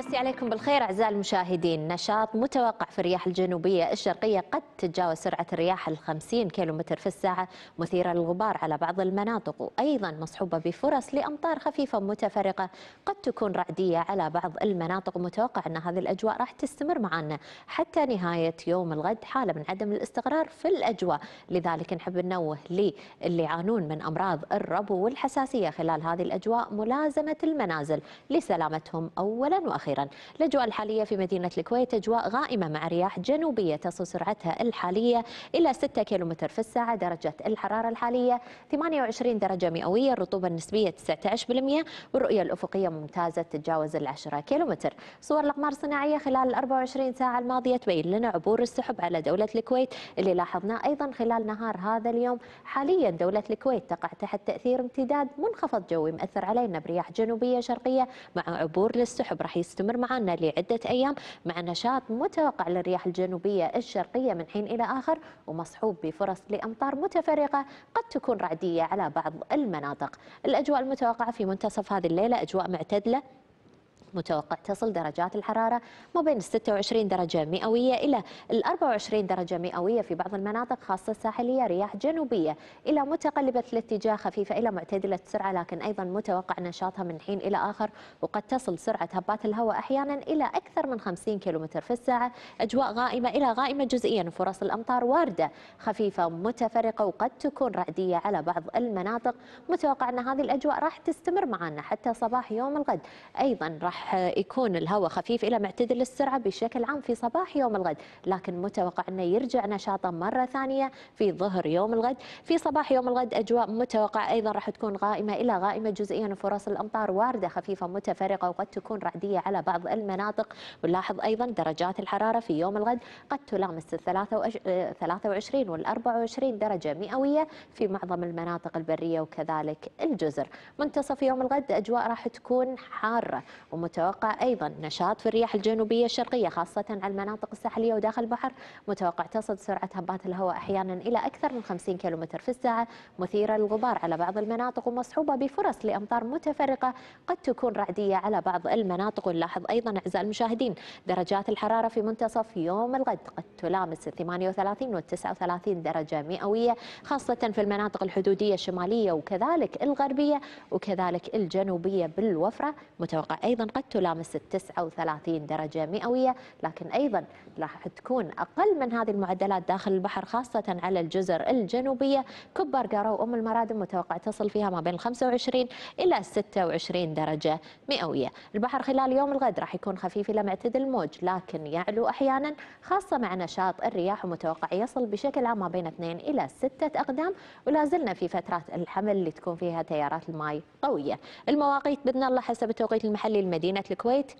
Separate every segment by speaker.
Speaker 1: مسي عليكم بالخير أعزائي المشاهدين نشاط متوقع في الرياح الجنوبية الشرقية قد تتجاوز سرعة الرياح الخمسين كيلومتر في الساعة مثيرة للغبار على بعض المناطق وأيضا مصحوبة بفرص لأمطار خفيفة متفرقة قد تكون رعدية على بعض المناطق متوقع أن هذه الأجواء راح تستمر معنا حتى نهاية يوم الغد حالة من عدم الاستقرار في الأجواء لذلك نحب ننوه اللي يعانون من أمراض الربو والحساسية خلال هذه الأجواء ملازمة المنازل لسلامتهم أولا وأخيرا أخيرا الأجواء الحالية في مدينة الكويت أجواء غائمة مع رياح جنوبية تصل سرعتها الحالية إلى 6 كيلومتر في الساعة درجة الحرارة الحالية 28 درجة مئوية الرطوبة النسبية 19% والرؤية الأفقية ممتازة تتجاوز ال 10 كيلومتر صور الأقمار الصناعية خلال ال 24 ساعة الماضية تبين لنا عبور السحب على دولة الكويت اللي لاحظناه أيضا خلال نهار هذا اليوم حاليا دولة الكويت تقع تحت تأثير امتداد منخفض جوي مأثر علينا برياح جنوبية شرقية مع عبور للسحب راح تستمر معنا لعدة أيام مع نشاط متوقع للرياح الجنوبية الشرقية من حين إلى آخر ومصحوب بفرص لأمطار متفرقة قد تكون رعدية على بعض المناطق الأجواء المتوقعة في منتصف هذه الليلة أجواء معتدلة متوقع تصل درجات الحرارة ما بين 26 درجة مئوية إلى 24 درجة مئوية في بعض المناطق خاصة الساحلية رياح جنوبية إلى متقلبة الاتجاه خفيفة إلى معتدلة السرعة لكن أيضا متوقع نشاطها من حين إلى آخر وقد تصل سرعة هبات الهواء أحيانا إلى أكثر من 50 كم في الساعة أجواء غائمة إلى غائمة جزئيا فرص الأمطار واردة خفيفة متفرقة وقد تكون رعدية على بعض المناطق متوقع أن هذه الأجواء راح تستمر معنا حتى صباح يوم الغد أيضا راح راح يكون الهواء خفيف إلى معتدل السرعة بشكل عام في صباح يوم الغد لكن متوقع أنه يرجع نشاطه مرة ثانية في ظهر يوم الغد في صباح يوم الغد أجواء متوقع أيضا راح تكون غائمة إلى غائمة جزئيا وفرص الأمطار واردة خفيفة متفرقة وقد تكون رعدية على بعض المناطق ونلاحظ أيضا درجات الحرارة في يوم الغد قد تلامس ال 23 وال 24 درجة مئوية في معظم المناطق البرية وكذلك الجزر منتصف يوم الغد أجواء راح تكون حارة ومت متوقع أيضا نشاط في الرياح الجنوبية الشرقية خاصة على المناطق الساحلية وداخل البحر متوقع تصل سرعة هبات الهواء أحيانا إلى أكثر من 50 كم في الساعة مثيرة للغبار على بعض المناطق ومصحوبة بفرص لأمطار متفرقة قد تكون رعدية على بعض المناطق ونلاحظ أيضا أعزائي المشاهدين درجات الحرارة في منتصف يوم الغد قد تلامس 38 و 39 درجة مئوية خاصة في المناطق الحدودية الشمالية وكذلك الغربية وكذلك الجنوبية بالوفرة متوقع أيضا قد قد تلامس ال 39 درجة مئوية لكن أيضا راح تكون أقل من هذه المعدلات داخل البحر خاصة على الجزر الجنوبية كبر قارة وأم المرادم متوقع تصل فيها ما بين 25 إلى 26 درجة مئوية البحر خلال يوم الغد راح يكون خفيف إلى معتدل الموج لكن يعلو أحيانا خاصة مع نشاط الرياح ومتوقع يصل بشكل عام ما بين 2 إلى 6 أقدام ولا زلنا في فترات الحمل اللي تكون فيها تيارات الماي قوية المواقيت بإذن الله حسب التوقيت المحلي المدينة مدينة الكويت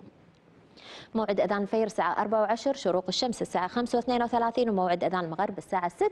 Speaker 1: موعد أذان الفير الساعة 4 و10 شروق الشمس الساعة 5 و32 وموعد أذان المغرب الساعة 6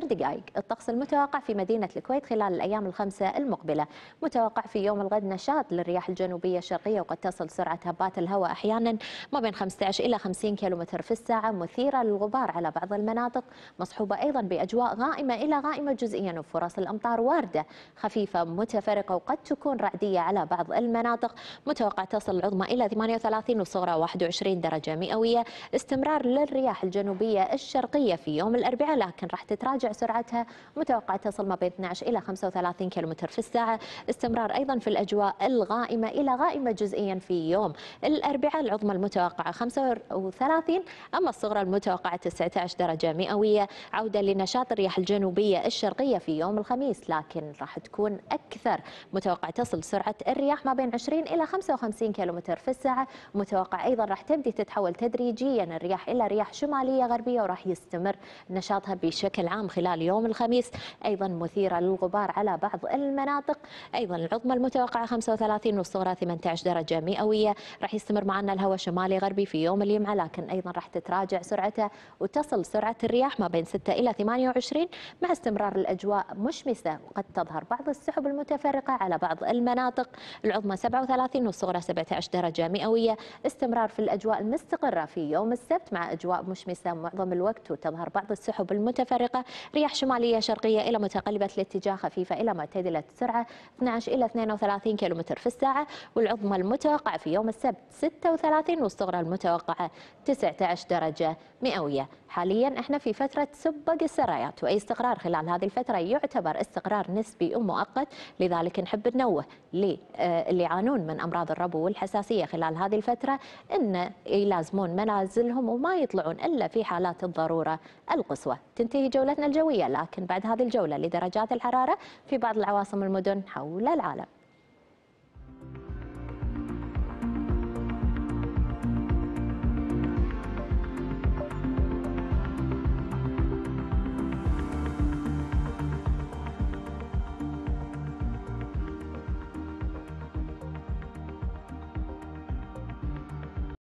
Speaker 1: و10 دقائق الطقس المتوقع في مدينة الكويت خلال الأيام الخمسة المقبلة متوقع في يوم الغد نشاط للرياح الجنوبية الشرقية وقد تصل سرعة هبات الهواء أحيانا ما بين 15 إلى 50 كيلومتر في الساعة مثيرة للغبار على بعض المناطق مصحوبة أيضا بأجواء غائمة إلى غائمة جزئيا وفرص الأمطار واردة خفيفة متفرقة وقد تكون رعدية على بعض المناطق متوقع تصل العظمى إلى 38 وصوت الصغرى 21 درجة مئوية استمرار للرياح الجنوبية الشرقية في يوم الأربعاء لكن راح تتراجع سرعتها متوقع تصل ما بين 12 إلى 35 كم في الساعة استمرار أيضا في الأجواء الغائمة إلى غائمة جزئيا في يوم الأربعاء العظمى المتوقعة 35 أما الصغرى المتوقعة 19 درجة مئوية عودة لنشاط الرياح الجنوبية الشرقية في يوم الخميس لكن راح تكون أكثر متوقع تصل سرعة الرياح ما بين 20 إلى 55 كم في الساعة متوقع المتوقع ايضا راح تبدي تتحول تدريجيا الرياح الى رياح شماليه غربيه وراح يستمر نشاطها بشكل عام خلال يوم الخميس ايضا مثيره للغبار على بعض المناطق ايضا العظمى المتوقعه 35 والصغرى 18 درجه مئويه راح يستمر معنا الهواء شمالي غربي في يوم الجمعه لكن ايضا راح تتراجع سرعته وتصل سرعه الرياح ما بين 6 الى 28 مع استمرار الاجواء مشمسه وقد تظهر بعض السحب المتفرقه على بعض المناطق العظمى 37 والصغرى 17 درجه مئويه الاستمرار في الأجواء المستقرة في يوم السبت مع أجواء مشمسة معظم الوقت وتظهر بعض السحب المتفرقة رياح شمالية شرقية إلى متقلبة الاتجاه خفيفة إلى معتدلة السرعة 12 إلى 32 كيلومتر في الساعة والعظمى المتوقعة في يوم السبت 36 والصغرى المتوقعة 19 درجة مئوية حاليا احنا في فترة سبق السرايات وأي استقرار خلال هذه الفترة يعتبر استقرار نسبي ومؤقت لذلك نحب ننوه آه، اللي يعانون من أمراض الربو والحساسية خلال هذه الفترة أن يلازمون منازلهم وما يطلعون إلا في حالات الضرورة القصوى تنتهي جولتنا الجوية لكن بعد هذه الجولة لدرجات الحرارة في بعض العواصم المدن حول العالم